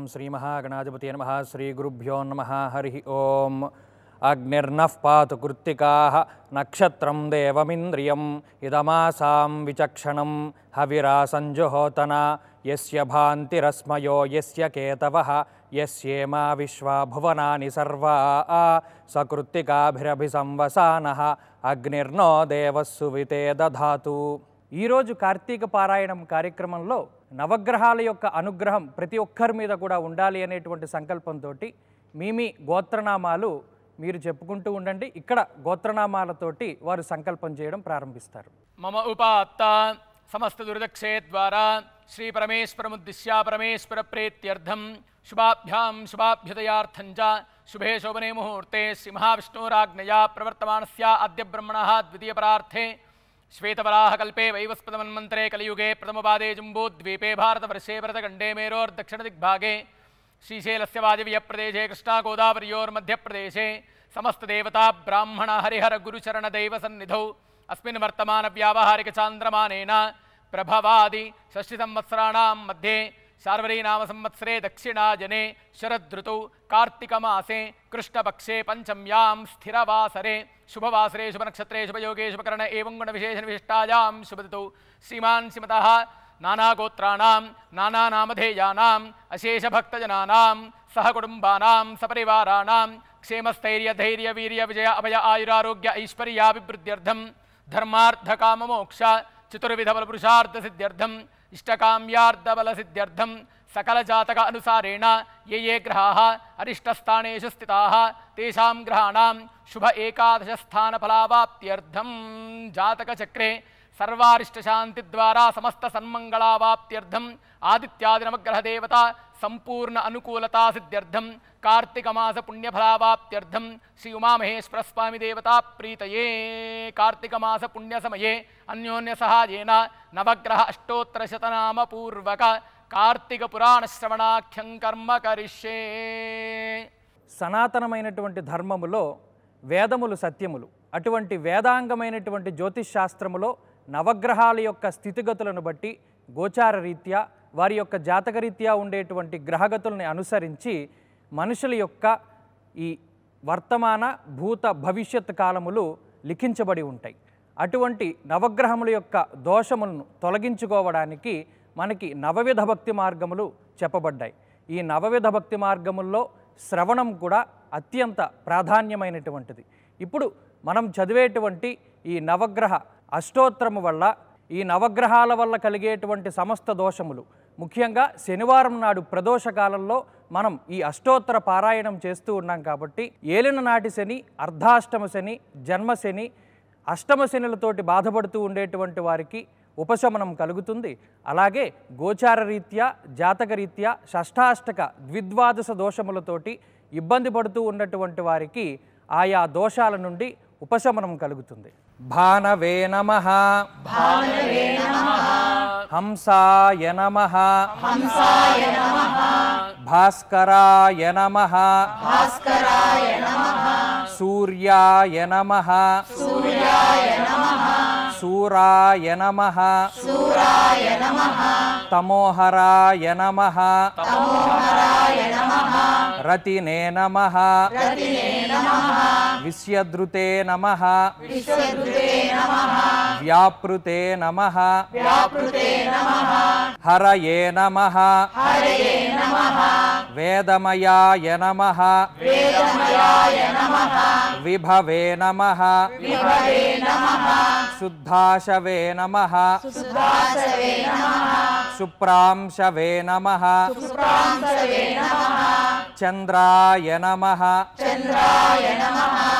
ఓం శ్రీ మహాగణాధిపతి నమ శ్రీ గురుభ్యో నమ హరి ఓం అగ్నిర్నః పాతు కృత్తికా నక్షత్రం దేవమింద్రియం ఇదమాసాం విచక్షణం హవిరా ఎస్య భాంతి రస్మయో ఎస్య కేతవ ఎస్యేమా విశ్వా భువనాని సర్వా సకృత్తికాభిరభిసంవసాన అగ్నిర్నో దేవస్సు వితే దాతు ఈరోజు కార్తీక పారాయణం కార్యక్రమంలో నవగ్రహాల యొక్క అనుగ్రహం ప్రతి ఒక్కరి మీద కూడా ఉండాలి అనేటువంటి సంకల్పంతో మీ మీ గోత్రనామాలు మీరు చెప్పుకుంటూ ఉండండి ఇక్కడ గోత్రనామాలతోటి వారు సంకల్పం చేయడం ప్రారంభిస్తారు మమ ఉపాత్త సమస్త దుర్దక్షే ద్వారా శ్రీ పరమేశ్వరముద్దిశ్యా పరమేశ్వర ప్రేత్యర్థం శుభాభ్యాం శుభాభ్యుదయార్థం చ శుభే శోభనే ముహూర్తే శ్రీ మహావిష్ణురాజ్ఞయా ప్రవర్తమానస్య అద్య బ్రహ్మణ ద్వితీయ పరార్థే श्वेतवराहकल्पे वैवस्पतमन्मन्त्रे कलियुगे प्रथमपादे जुम्बूद्वीपे भारतवर्षे भरतखण्डे मेरोर्दक्षिणदिग्भागे श्रीशैलस्य वाजव्यप्रदेशे कृष्णागोदावर्योर्मध्यप्रदेशे समस्तदेवता ब्राह्मण हरिहरगुरुचरणदैवसन्निधौ अस्मिन् वर्तमानव्यावहारिकचान्द्रमानेन प्रभवादि षष्टिसंवत्सराणां मध्ये सार्वरीनामसंवत्सरे दक्षिणाजने शरदृतौ कार्तिकमासे कृष्णपक्षे पञ्चम्यां स्थिरवासरे शुभवासरे शुभनक्षत्रे शुभयोगे शुभकर्ण एवं गुणविशेषणविशिष्टायां शुभऋतौ श्रीमान् श्रीमतः नानागोत्राणां नानानामधेयानाम् अशेषभक्तजनानां सहकुटुम्बानां सपरिवाराणां क्षेमस्थैर्यधैर्यवीर्यविजय अभय आयुरारोग्य ऐश्वर्याभिवृद्ध्यर्थं धर्मार्थकाममोक्ष चतुर्विधबलपुरुषार्थसिद्ध्यर्थं सकल जातक अनुसारेण ये ये ग्रहाः अरिष्टस्थानेषु स्थिताः तेषां ग्रहाणां शुभ एकादश स्थान एकादशस्थानफलावाप्त्यर्थं जातकचक्रे सर्वारिष्टशान्तिद्वारा समस्तसन्मङ्गलावाप्त्यर्थम् आदित्यादिनवग्रहदेवता సంపూర్ణ అనుకూలతా సిద్ధ్యర్థం మాస పుణ్యఫలావాప్త్యర్థం శ్రీ ఉమామహేశ్వర స్వామి దేవతా ప్రీతయే పుణ్య పుణ్యసమయే అన్యోన్య సహాయేన నవగ్రహ అష్టోత్తర శతనామ పూర్వక కార్తీక పురాణ శ్రవణాఖ్యం కర్మ కరిష్యే సనాతనమైనటువంటి ధర్మములో వేదములు సత్యములు అటువంటి వేదాంగమైనటువంటి జ్యోతిష్ శాస్త్రములో నవగ్రహాల యొక్క స్థితిగతులను బట్టి గోచార రీత్యా వారి యొక్క జాతకరీత్యా ఉండేటువంటి గ్రహగతుల్ని అనుసరించి మనుషుల యొక్క ఈ వర్తమాన భూత భవిష్యత్ కాలములు లిఖించబడి ఉంటాయి అటువంటి నవగ్రహముల యొక్క దోషములను తొలగించుకోవడానికి మనకి నవవిధ భక్తి మార్గములు చెప్పబడ్డాయి ఈ నవవిధ భక్తి మార్గముల్లో శ్రవణం కూడా అత్యంత ప్రాధాన్యమైనటువంటిది ఇప్పుడు మనం చదివేటువంటి ఈ నవగ్రహ అష్టోత్తరము వల్ల ఈ నవగ్రహాల వల్ల కలిగేటువంటి సమస్త దోషములు ముఖ్యంగా శనివారం నాడు ప్రదోష కాలంలో మనం ఈ అష్టోత్తర పారాయణం చేస్తూ ఉన్నాం కాబట్టి ఏలిన నాటి శని అర్ధాష్టమ శని జన్మశని అష్టమ శనులతోటి బాధపడుతూ ఉండేటువంటి వారికి ఉపశమనం కలుగుతుంది అలాగే గోచార రీత్యా జాతక రీత్యా షష్ఠాష్టక ద్విద్వాదశ దోషములతోటి ఇబ్బంది పడుతూ ఉన్నటువంటి వారికి ఆయా దోషాల నుండి ఉపశమనం కలుగుతుంది భానవే నమ భానవే నమ హంసాయ నమ హంసాయ నమ భాస్కరాయ నమ భాస్కరాయ నమ సూర్యాయ నమ సూరాయ నమ తమోహరాయ నమ రతినే నమ రతినే నమ व्यापृते नमः व्यापृते नमः हरये नमः हरये नमः वेदमयाय नमः वेदमयाय नमः विभवे नमः विभवे नमः शुद्धाशवे नमः शुद्धाशवे नमः सुप्रांशवे नमः सुप्रांशवे नमः चन्द्राय नमः चन्द्राय नमः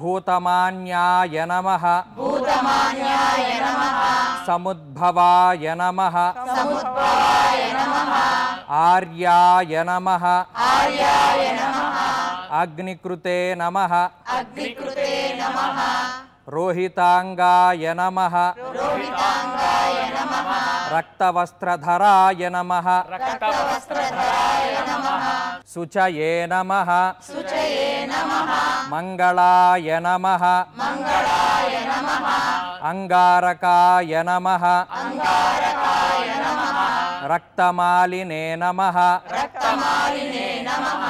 भूतमान्याय नमः भूतमान्याय नमः समुद्भवाय नमः समुद्भवाय नमः आर्याय नमः आर्याय नमः अग्निकृते नमः अग्निकृते नमः रोहिताङ्गाय नमः रोहिताङ्गाय नमः रक्तवस्त्रधराय नमः रक्तवस्त्रधराय सुचये नमः सुचये नमः मङ्गलाय नमः मङ्गलाय नमः अङ्गारकाय नमः अङ्गारकाय नमः रक्तमालिने नमः रक्तमालिने नमः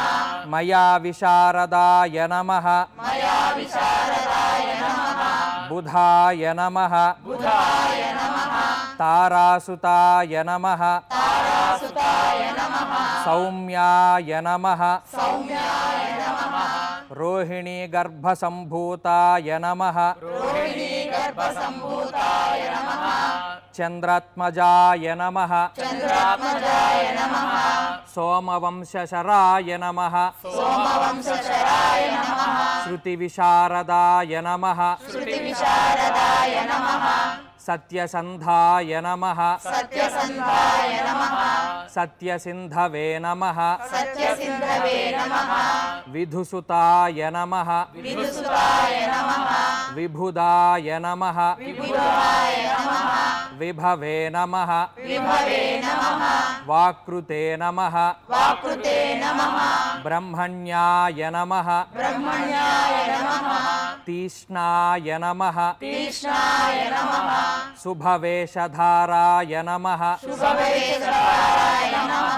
मया विशारदाय नमः मया विशारदाय नमः बुधाय नमः बुधाय नमः తారాసుతాయ నమ సౌమ్యాయ నమ రోహిణీ గర్భసంభూతాయ నమ చంద్రాత్మజాయ నమ సోమవంశరాయ నమ శృతివిశారదాయ నమ सत्यसन्धाय नमः सत्यसन्धाय नमः सत्यसिन्धवे नमः सत्यसिन्धवे नमः विधुसुताय नमः विधुसुताय नमः विभुदाय नमः विभुदाय नमः विभवे नमः विभवे नमः वाकृते नमः वाकृते नमः ब्रह्मण्याय नमः ब्रह्मण्याय नमः कृष्णाय नमः कृष्णाय नमः सुभवेशधाराय नमः सुभवेशधाराय नमः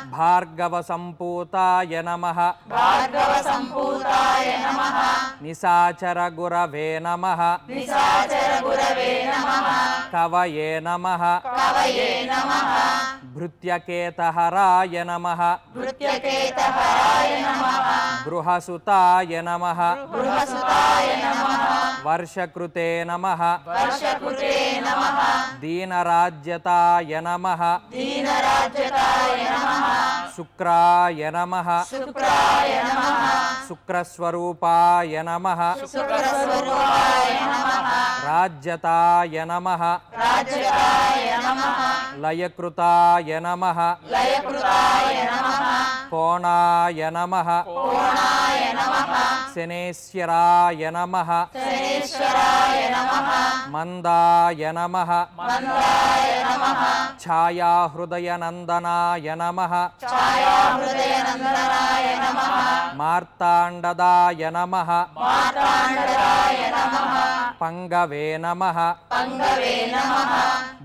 భార్గవసంపూతాయ నమ భార్గవసంపూతాయ నమ నిశాచర గురవే నమ నిశాచర గురవే నమ కవయే నమ కవయే నమ భృత్యకేతహరాయ నమ భృత్యకేతహరాయ నమ బృహసుతాయ నమ బృహసుతాయ నమ వర్షకృతే నమ వర్షకృతే నమ దీనరాజ్యతాయ నమ దీనరాజ్యతాయ నమ శుక్రాయ నమ శుక్రస్వరూపాయ నమ రాజ్యతాయ నమ లయకృతాయ నమ కోణాయ నమ शनेश्वराय नमः मन्दाय नमः छायाहृदयनन्दनाय नमः मार्ताण्डदाय नमः पङ्गवे नमः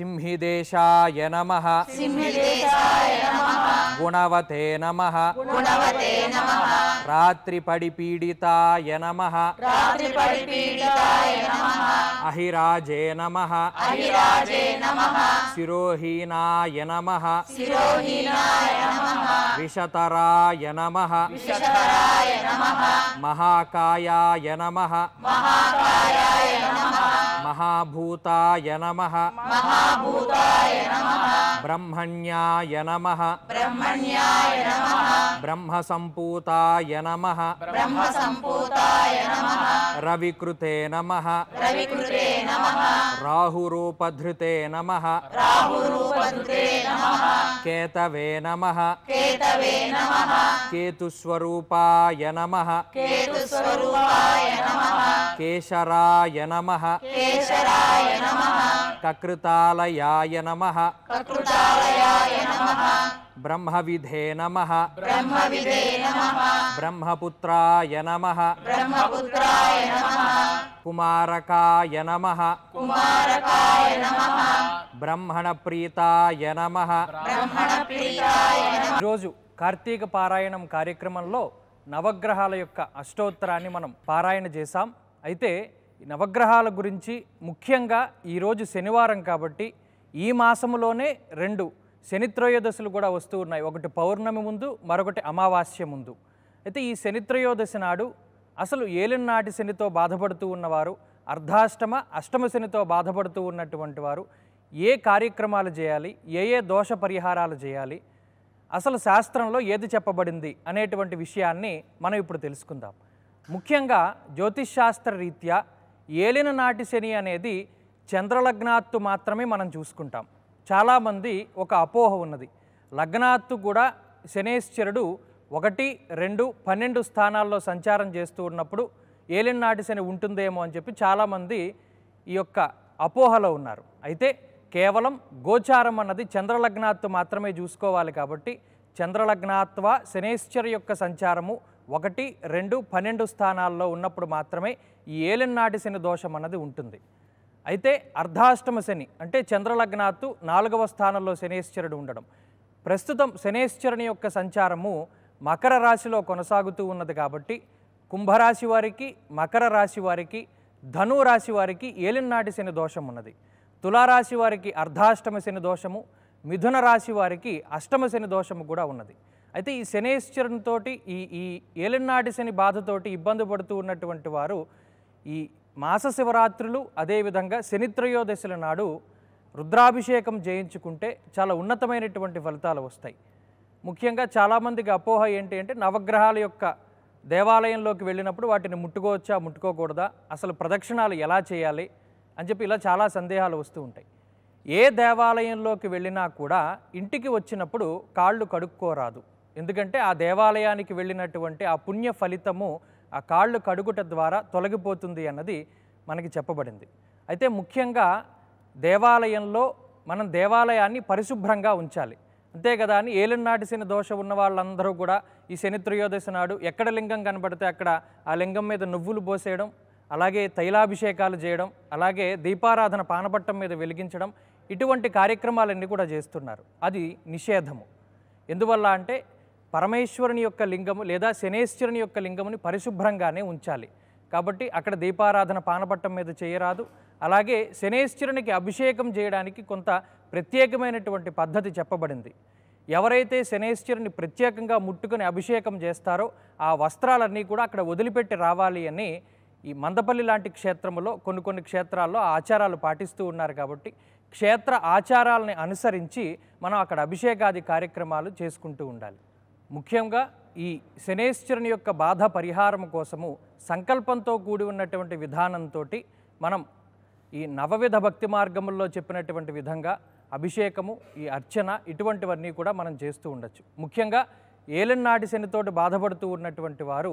सिंहिदेशाय नमः सिंहिदेशाय नमः गुणवते नमः गुणवते नमः रात्रिपडिपीडिताय नमः रात्रिपडिपीडिताय नमः अहिराजे नमः अहिराजे नमः शिरोहीनाय नमः शिरोहीनाय नमः विशतराय नमः विशतराय नमः महाकायाय नमः महाकायाय नमः महाभूताय नमः महाभूताय नमः ब्रह्मण्याय नमः ब्रह्मण्याय नमः ब्रह्मसम्पूताय नमः ब्रह्मसम्पूताय नमः रविकृते नमः रविकृते రాహురూపధృతే నమ కేతవే నమ కేతుస్వరూపాయ నమ కేశరాయ నమ కకృతాలయాయ నమ బ్రహ్మవిధే నమ బ్రహ్మపుత్రాయ నమ కుమారకాయ నమ బ్రహ్మణ ప్రీతాయ నమ ఈరోజు కార్తీక పారాయణం కార్యక్రమంలో నవగ్రహాల యొక్క అష్టోత్తరాన్ని మనం పారాయణ చేశాం అయితే నవగ్రహాల గురించి ముఖ్యంగా ఈరోజు శనివారం కాబట్టి ఈ మాసములోనే రెండు శనిత్రయోదశలు కూడా వస్తూ ఉన్నాయి ఒకటి పౌర్ణమి ముందు మరొకటి అమావాస్య ముందు అయితే ఈ శనిత్రయోదశి నాడు అసలు ఏలినాటి శనితో బాధపడుతూ ఉన్నవారు అర్ధాష్టమ అష్టమ శనితో బాధపడుతూ ఉన్నటువంటి వారు ఏ కార్యక్రమాలు చేయాలి ఏ ఏ దోష పరిహారాలు చేయాలి అసలు శాస్త్రంలో ఏది చెప్పబడింది అనేటువంటి విషయాన్ని మనం ఇప్పుడు తెలుసుకుందాం ముఖ్యంగా జ్యోతిష్శాస్త్ర రీత్యా ఏలిన నాటి శని అనేది చంద్రలగ్నాత్తు మాత్రమే మనం చూసుకుంటాం చాలామంది ఒక అపోహ ఉన్నది లగ్నాత్తు కూడా శనేశ్వరుడు ఒకటి రెండు పన్నెండు స్థానాల్లో సంచారం చేస్తూ ఉన్నప్పుడు ఏలిన ఉంటుందేమో అని చెప్పి చాలామంది ఈ యొక్క అపోహలో ఉన్నారు అయితే కేవలం గోచారం అన్నది చంద్రలగ్నాత్తు మాత్రమే చూసుకోవాలి కాబట్టి చంద్రలగ్నాత్వ శనేశ్వర యొక్క సంచారము ఒకటి రెండు పన్నెండు స్థానాల్లో ఉన్నప్పుడు మాత్రమే ఈ ఏలినాటి శని దోషం అన్నది ఉంటుంది అయితే అర్ధాష్టమ శని అంటే చంద్రలగ్నాత్తు నాలుగవ స్థానంలో శనేశ్వరుడు ఉండడం ప్రస్తుతం శనేశ్వరుని యొక్క సంచారము మకర రాశిలో కొనసాగుతూ ఉన్నది కాబట్టి కుంభరాశి వారికి మకర రాశి వారికి ధను రాశి వారికి ఏలినాటి శని దోషం ఉన్నది తులారాశి వారికి అర్ధాష్టమ శని దోషము మిథున రాశి వారికి అష్టమ శని దోషము కూడా ఉన్నది అయితే ఈ శనేశ్వరునితో ఈ ఈ ఏలినాటి శని బాధతోటి ఇబ్బంది పడుతూ ఉన్నటువంటి వారు ఈ మాస శివరాత్రులు అదేవిధంగా శనిత్రయోదశుల నాడు రుద్రాభిషేకం చేయించుకుంటే చాలా ఉన్నతమైనటువంటి ఫలితాలు వస్తాయి ముఖ్యంగా చాలామందికి అపోహ ఏంటి అంటే నవగ్రహాల యొక్క దేవాలయంలోకి వెళ్ళినప్పుడు వాటిని ముట్టుకోవచ్చా ముట్టుకోకూడదా అసలు ప్రదక్షిణాలు ఎలా చేయాలి అని చెప్పి ఇలా చాలా సందేహాలు వస్తూ ఉంటాయి ఏ దేవాలయంలోకి వెళ్ళినా కూడా ఇంటికి వచ్చినప్పుడు కాళ్ళు కడుక్కోరాదు ఎందుకంటే ఆ దేవాలయానికి వెళ్ళినటువంటి ఆ పుణ్య ఫలితము ఆ కాళ్ళు కడుగుట ద్వారా తొలగిపోతుంది అన్నది మనకి చెప్పబడింది అయితే ముఖ్యంగా దేవాలయంలో మనం దేవాలయాన్ని పరిశుభ్రంగా ఉంచాలి అంతే కదా అని ఏలిన నాటి శని దోషం ఉన్న వాళ్ళందరూ కూడా ఈ శని త్రయోదశి నాడు ఎక్కడ లింగం కనబడితే అక్కడ ఆ లింగం మీద నువ్వులు పోసేయడం అలాగే తైలాభిషేకాలు చేయడం అలాగే దీపారాధన పానపట్టం మీద వెలిగించడం ఇటువంటి కార్యక్రమాలన్నీ కూడా చేస్తున్నారు అది నిషేధము ఎందువల్ల అంటే పరమేశ్వరుని యొక్క లింగము లేదా శనేశ్వరుని యొక్క లింగముని పరిశుభ్రంగానే ఉంచాలి కాబట్టి అక్కడ దీపారాధన పానపట్టం మీద చేయరాదు అలాగే శనేశ్వరునికి అభిషేకం చేయడానికి కొంత ప్రత్యేకమైనటువంటి పద్ధతి చెప్పబడింది ఎవరైతే శనేశ్వరుని ప్రత్యేకంగా ముట్టుకుని అభిషేకం చేస్తారో ఆ వస్త్రాలన్నీ కూడా అక్కడ వదిలిపెట్టి రావాలి అని ఈ మందపల్లి లాంటి క్షేత్రంలో కొన్ని కొన్ని క్షేత్రాల్లో ఆచారాలు పాటిస్తూ ఉన్నారు కాబట్టి క్షేత్ర ఆచారాలని అనుసరించి మనం అక్కడ అభిషేకాది కార్యక్రమాలు చేసుకుంటూ ఉండాలి ముఖ్యంగా ఈ శనేశ్వరుని యొక్క బాధ పరిహారం కోసము సంకల్పంతో కూడి ఉన్నటువంటి విధానంతో మనం ఈ నవవిధ భక్తి మార్గముల్లో చెప్పినటువంటి విధంగా అభిషేకము ఈ అర్చన ఇటువంటివన్నీ కూడా మనం చేస్తూ ఉండొచ్చు ముఖ్యంగా ఏలనాటి శనితోటి బాధపడుతూ ఉన్నటువంటి వారు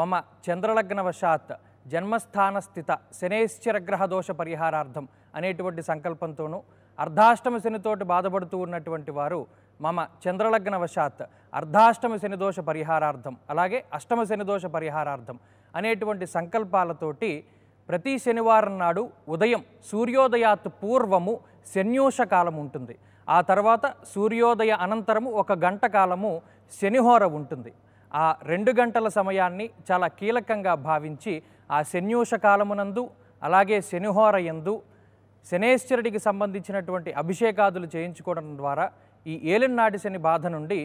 మమ చంద్రలగ్నవశాత్ జన్మస్థాన స్థిత గ్రహ దోష పరిహారార్థం అనేటువంటి సంకల్పంతోనూ అర్ధాష్టమ శనితోటి బాధపడుతూ ఉన్నటువంటి వారు మమ చంద్రలగ్నవశాత్ అర్ధాష్టమ శని దోష పరిహారార్థం అలాగే అష్టమ శని దోష పరిహారార్థం అనేటువంటి సంకల్పాలతోటి ప్రతి శనివారం నాడు ఉదయం సూర్యోదయాత్ పూర్వము శన్యూష కాలం ఉంటుంది ఆ తర్వాత సూర్యోదయ అనంతరము ఒక గంట కాలము శనిహోర ఉంటుంది ఆ రెండు గంటల సమయాన్ని చాలా కీలకంగా భావించి ఆ శన్యూష కాలమునందు అలాగే శనిహోర ఎందు శనేశ్వరుడికి సంబంధించినటువంటి అభిషేకాదులు చేయించుకోవడం ద్వారా ఈ ఏలినాటి శని బాధ నుండి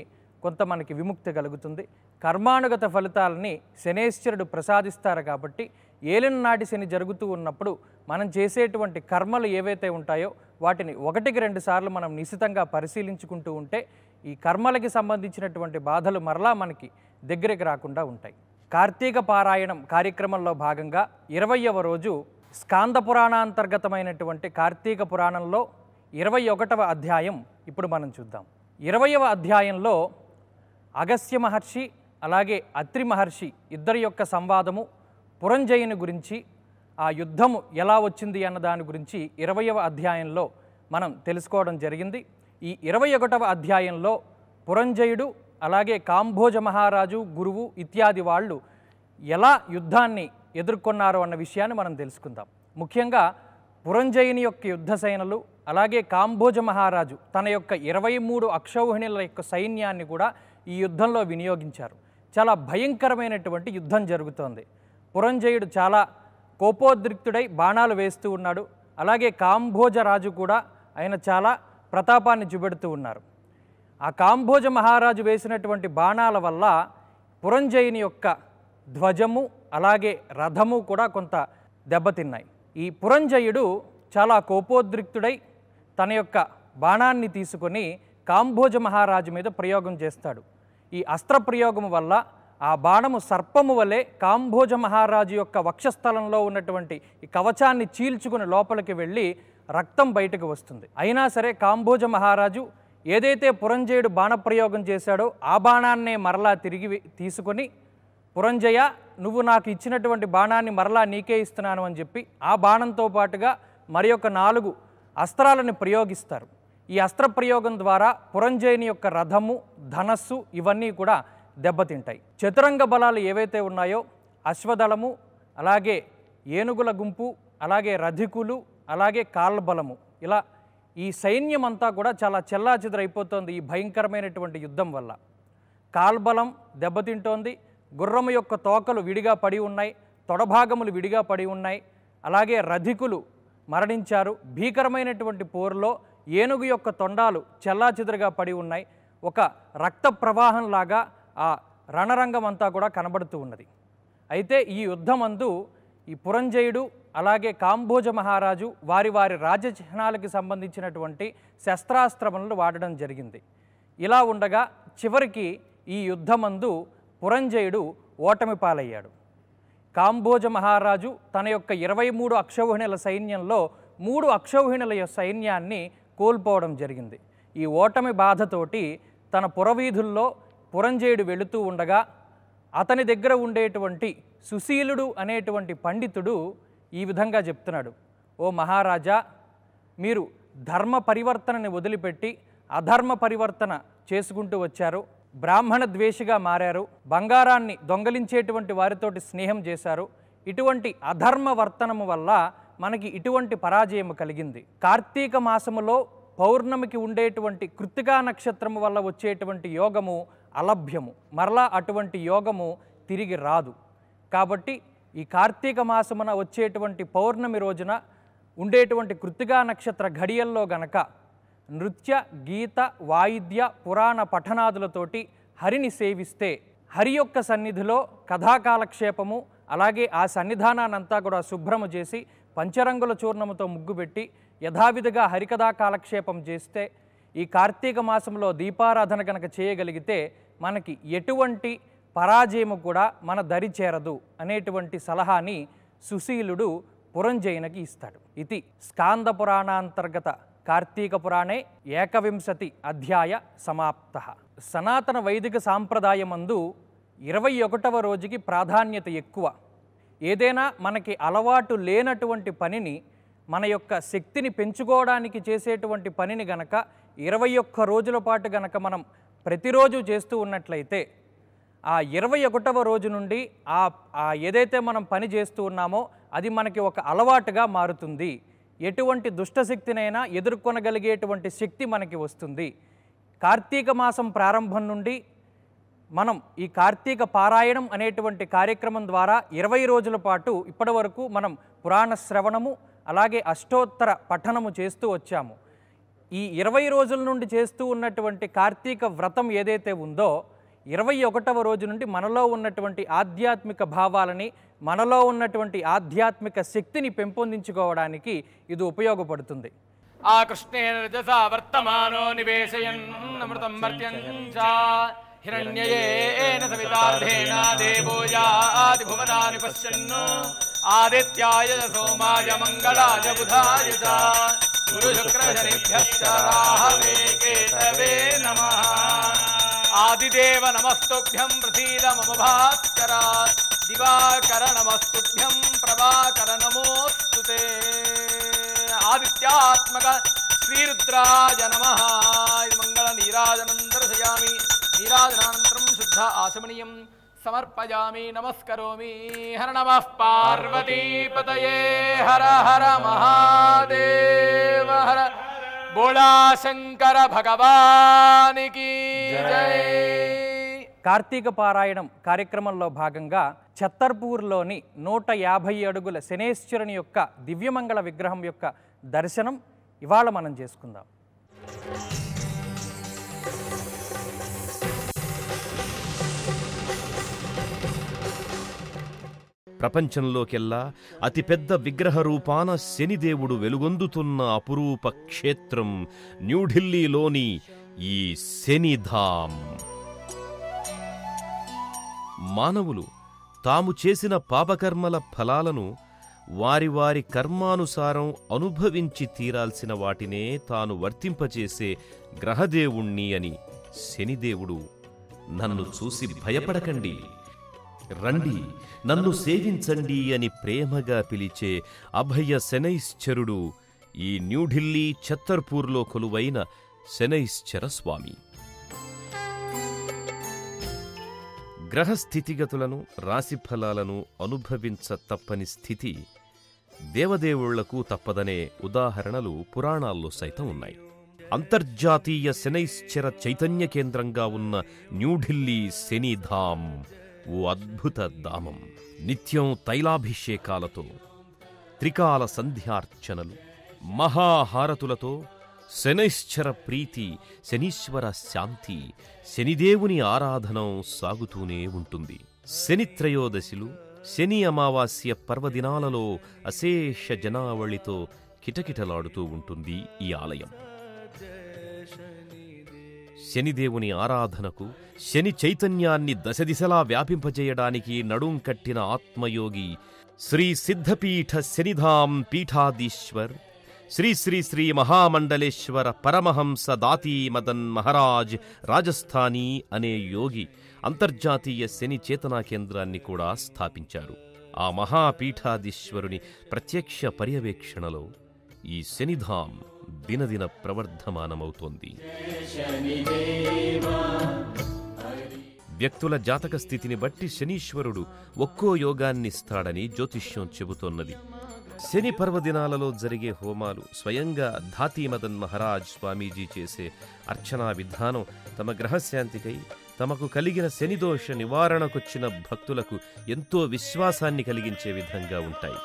కొంత మనకి విముక్తి కలుగుతుంది కర్మానుగత ఫలితాలని శనేశ్వరుడు ప్రసాదిస్తారు కాబట్టి ఏలిన నాటి శని జరుగుతూ ఉన్నప్పుడు మనం చేసేటువంటి కర్మలు ఏవైతే ఉంటాయో వాటిని ఒకటికి రెండు సార్లు మనం నిశితంగా పరిశీలించుకుంటూ ఉంటే ఈ కర్మలకి సంబంధించినటువంటి బాధలు మరలా మనకి దగ్గరికి రాకుండా ఉంటాయి కార్తీక పారాయణం కార్యక్రమంలో భాగంగా ఇరవయవ రోజు స్కాంద పురాణాంతర్గతమైనటువంటి కార్తీక పురాణంలో ఇరవై ఒకటవ అధ్యాయం ఇప్పుడు మనం చూద్దాం ఇరవయవ అధ్యాయంలో అగస్య మహర్షి అలాగే అత్రి మహర్షి ఇద్దరి యొక్క సంవాదము పురంజయుని గురించి ఆ యుద్ధము ఎలా వచ్చింది అన్న దాని గురించి ఇరవయవ అధ్యాయంలో మనం తెలుసుకోవడం జరిగింది ఈ ఇరవై ఒకటవ అధ్యాయంలో పురంజయుడు అలాగే కాంభోజ మహారాజు గురువు ఇత్యాది వాళ్ళు ఎలా యుద్ధాన్ని ఎదుర్కొన్నారు అన్న విషయాన్ని మనం తెలుసుకుందాం ముఖ్యంగా పురంజయుని యొక్క యుద్ధ సేనలు అలాగే కాంభోజ మహారాజు తన యొక్క ఇరవై మూడు అక్షౌహిణుల యొక్క సైన్యాన్ని కూడా ఈ యుద్ధంలో వినియోగించారు చాలా భయంకరమైనటువంటి యుద్ధం జరుగుతోంది పురంజయుడు చాలా కోపోద్రిక్తుడై బాణాలు వేస్తూ ఉన్నాడు అలాగే కాంభోజరాజు కూడా ఆయన చాలా ప్రతాపాన్ని చూపెడుతూ ఉన్నారు ఆ కాంభోజ మహారాజు వేసినటువంటి బాణాల వల్ల పురంజయుని యొక్క ధ్వజము అలాగే రథము కూడా కొంత దెబ్బతిన్నాయి ఈ పురంజయుడు చాలా కోపోద్రిక్తుడై తన యొక్క బాణాన్ని తీసుకొని కాంభోజ మహారాజు మీద ప్రయోగం చేస్తాడు ఈ అస్త్ర ప్రయోగం వల్ల ఆ బాణము సర్పము వలె కాంభోజ మహారాజు యొక్క వక్షస్థలంలో ఉన్నటువంటి ఈ కవచాన్ని చీల్చుకుని లోపలికి వెళ్ళి రక్తం బయటకు వస్తుంది అయినా సరే కాంభోజ మహారాజు ఏదైతే పురంజయుడు బాణప్రయోగం చేశాడో ఆ బాణాన్నే మరలా తిరిగి తీసుకొని పురంజయ నువ్వు నాకు ఇచ్చినటువంటి బాణాన్ని మరలా నీకే ఇస్తున్నాను అని చెప్పి ఆ బాణంతో పాటుగా మరి యొక్క నాలుగు అస్త్రాలను ప్రయోగిస్తారు ఈ అస్త్ర ప్రయోగం ద్వారా పురంజయుని యొక్క రథము ధనస్సు ఇవన్నీ కూడా దెబ్బతింటాయి చతురంగ బలాలు ఏవైతే ఉన్నాయో అశ్వదళము అలాగే ఏనుగుల గుంపు అలాగే రధికులు అలాగే కాళ్ళబలము ఇలా ఈ సైన్యం అంతా కూడా చాలా చెల్లాచెదరైపోతుంది ఈ భయంకరమైనటువంటి యుద్ధం వల్ల కాల్బలం దెబ్బతింటోంది గుర్రము యొక్క తోకలు విడిగా పడి ఉన్నాయి తొడభాగములు విడిగా పడి ఉన్నాయి అలాగే రధికులు మరణించారు భీకరమైనటువంటి పోరులో ఏనుగు యొక్క తొండాలు చెల్లాచెదురుగా పడి ఉన్నాయి ఒక రక్త ప్రవాహంలాగా ఆ రణరంగం అంతా కూడా కనబడుతూ ఉన్నది అయితే ఈ యుద్ధమందు ఈ పురంజయుడు అలాగే కాంబోజ మహారాజు వారి వారి రాజచిహ్నాలకి సంబంధించినటువంటి శస్త్రాస్త్రములను వాడడం జరిగింది ఇలా ఉండగా చివరికి ఈ యుద్ధమందు పురంజయుడు ఓటమి పాలయ్యాడు కాంబోజ మహారాజు తన యొక్క ఇరవై మూడు అక్షౌహిణుల సైన్యంలో మూడు అక్షౌహిణుల సైన్యాన్ని కోల్పోవడం జరిగింది ఈ ఓటమి బాధతోటి తన పురవీధుల్లో పురంజేయుడు వెళుతూ ఉండగా అతని దగ్గర ఉండేటువంటి సుశీలుడు అనేటువంటి పండితుడు ఈ విధంగా చెప్తున్నాడు ఓ మహారాజా మీరు ధర్మ పరివర్తనని వదిలిపెట్టి అధర్మ పరివర్తన చేసుకుంటూ వచ్చారు బ్రాహ్మణ ద్వేషిగా మారారు బంగారాన్ని దొంగలించేటువంటి వారితోటి స్నేహం చేశారు ఇటువంటి అధర్మ వర్తనము వల్ల మనకి ఇటువంటి పరాజయము కలిగింది కార్తీక మాసములో పౌర్ణమికి ఉండేటువంటి కృతికా నక్షత్రము వల్ల వచ్చేటువంటి యోగము అలభ్యము మరలా అటువంటి యోగము తిరిగి రాదు కాబట్టి ఈ కార్తీక మాసమున వచ్చేటువంటి పౌర్ణమి రోజున ఉండేటువంటి కృతికా నక్షత్ర ఘడియల్లో గనక నృత్య గీత వాయిద్య పురాణ పఠనాదులతోటి హరిని సేవిస్తే హరి యొక్క సన్నిధిలో కథాకాలక్షేపము అలాగే ఆ సన్నిధానానంతా కూడా శుభ్రము చేసి పంచరంగుల చూర్ణముతో ముగ్గుపెట్టి యథావిధిగా హరికథా కాలక్షేపం చేస్తే ఈ కార్తీక మాసంలో దీపారాధన కనుక చేయగలిగితే మనకి ఎటువంటి పరాజయము కూడా మన దరి చేరదు అనేటువంటి సలహాని సుశీలుడు పురంజయునికి ఇస్తాడు ఇది స్కాంద పురాణాంతర్గత కార్తీక పురాణే ఏకవింశతి అధ్యాయ సమాప్త సనాతన వైదిక సాంప్రదాయమందు ఇరవై ఒకటవ రోజుకి ప్రాధాన్యత ఎక్కువ ఏదైనా మనకి అలవాటు లేనటువంటి పనిని మన యొక్క శక్తిని పెంచుకోవడానికి చేసేటువంటి పనిని గనక ఇరవై ఒక్క రోజుల పాటు గనక మనం ప్రతిరోజు చేస్తూ ఉన్నట్లయితే ఆ ఇరవై ఒకటవ రోజు నుండి ఆ ఏదైతే మనం పని చేస్తూ ఉన్నామో అది మనకి ఒక అలవాటుగా మారుతుంది ఎటువంటి దుష్టశక్తినైనా ఎదుర్కొనగలిగేటువంటి శక్తి మనకి వస్తుంది కార్తీక మాసం ప్రారంభం నుండి మనం ఈ కార్తీక పారాయణం అనేటువంటి కార్యక్రమం ద్వారా ఇరవై రోజుల పాటు ఇప్పటి మనం పురాణ శ్రవణము అలాగే అష్టోత్తర పఠనము చేస్తూ వచ్చాము ఈ ఇరవై రోజుల నుండి చేస్తూ ఉన్నటువంటి కార్తీక వ్రతం ఏదైతే ఉందో ఇరవై ఒకటవ రోజు నుండి మనలో ఉన్నటువంటి ఆధ్యాత్మిక భావాలని మనలో ఉన్నటువంటి ఆధ్యాత్మిక శక్తిని పెంపొందించుకోవడానికి ఇది ఉపయోగపడుతుంది ఆ కృష్ణే వర్తమానో నివేశయన్ అమృతం हिरण्ययेन सवितार्थेन देवोजादि भुवनानि पश्यन् आदित्याय सोमाय मङ्गलाय बुधाय च गुरुशुक्रशनिभ्यश्च राहवे केतवे नमः आदिदेव नमस्तुभ्यं प्रसीद मम भास्कर दिवाकर नमस्तुभ्यं प्रभाकर नमोऽस्तु ते आदित्यात्मक श्रीरुद्राय नमः मङ्गलनीराजनं दर्शयामि నీరాజనానంతరం శుద్ధ ఆశమనీయం సమర్పయామి నమస్కరోమి హర నమ పార్వతీపతయే హర హర మహాదేవ హర బోళా శంకర భగవానికి కార్తీక పారాయణం కార్యక్రమంలో భాగంగా ఛత్తర్పూర్లోని నూట యాభై అడుగుల శనేశ్వరుని యొక్క దివ్యమంగళ విగ్రహం యొక్క దర్శనం ఇవాళ మనం చేసుకుందాం ప్రపంచంలోకెల్లా అతిపెద్ద విగ్రహ రూపాన శనిదేవుడు వెలుగొందుతున్న అపురూప క్షేత్రం న్యూఢిల్లీలోని ఈ శనిధామ్ మానవులు తాము చేసిన పాపకర్మల ఫలాలను వారి వారి కర్మానుసారం అనుభవించి తీరాల్సిన వాటినే తాను వర్తింపచేసే గ్రహదేవుణ్ణి అని శనిదేవుడు నన్ను చూసి భయపడకండి రండి నన్ను సేవించండి అని ప్రేమగా పిలిచే అభయ శనైశ్చరుడు ఈ న్యూఢిల్లీ ఛత్తర్పూర్లో కొలువైన శనైశ్చర స్వామి గ్రహస్థితిగతులను రాశిఫలాలను అనుభవించ తప్పని స్థితి దేవదేవుళ్లకు తప్పదనే ఉదాహరణలు పురాణాల్లో సైతం ఉన్నాయి అంతర్జాతీయ శనైశ్చర చైతన్య కేంద్రంగా ఉన్న న్యూఢిల్లీ శనిధామ్ ఓ అద్భుత ధామం నిత్యం తైలాభిషేకాలతో త్రికాల సంధ్యార్చనలు మహాహారతులతో శనైశ్చర ప్రీతి శనీశ్వర శాంతి శనిదేవుని ఆరాధనం సాగుతూనే ఉంటుంది శని త్రయోదశిలు శని అమావాస్య పర్వదినాలలో అశేష జనావళితో కిటకిటలాడుతూ ఉంటుంది ఈ ఆలయం శనిదేవుని ఆరాధనకు శని చైతన్యాన్ని దశదిశలా వ్యాపింపజేయడానికి నడుం కట్టిన ఆత్మయోగి శ్రీ సిద్ధపీఠ శనిధాం పీఠాధీశ్వర్ శ్రీ శ్రీ శ్రీ మహామండలేశ్వర పరమహంస దాతీ మదన్ మహారాజ్ రాజస్థానీ అనే యోగి అంతర్జాతీయ శని చేతనా కేంద్రాన్ని కూడా స్థాపించారు ఆ మహాపీఠాధీశ్వరుని ప్రత్యక్ష పర్యవేక్షణలో ఈ శనిధాం దినదిన ప్రవర్ధమానమవుతోంది వ్యక్తుల జాతక స్థితిని బట్టి శనీశ్వరుడు ఒక్కో యోగాన్నిస్తాడని జ్యోతిష్యం చెబుతోన్నది శని పర్వదినాలలో జరిగే హోమాలు స్వయంగా ధాతీమదన్ మహారాజ్ స్వామీజీ చేసే అర్చనా విధానం తమ గ్రహశాంతికై తమకు కలిగిన శనిదోష నివారణకొచ్చిన భక్తులకు ఎంతో విశ్వాసాన్ని కలిగించే విధంగా ఉంటాయి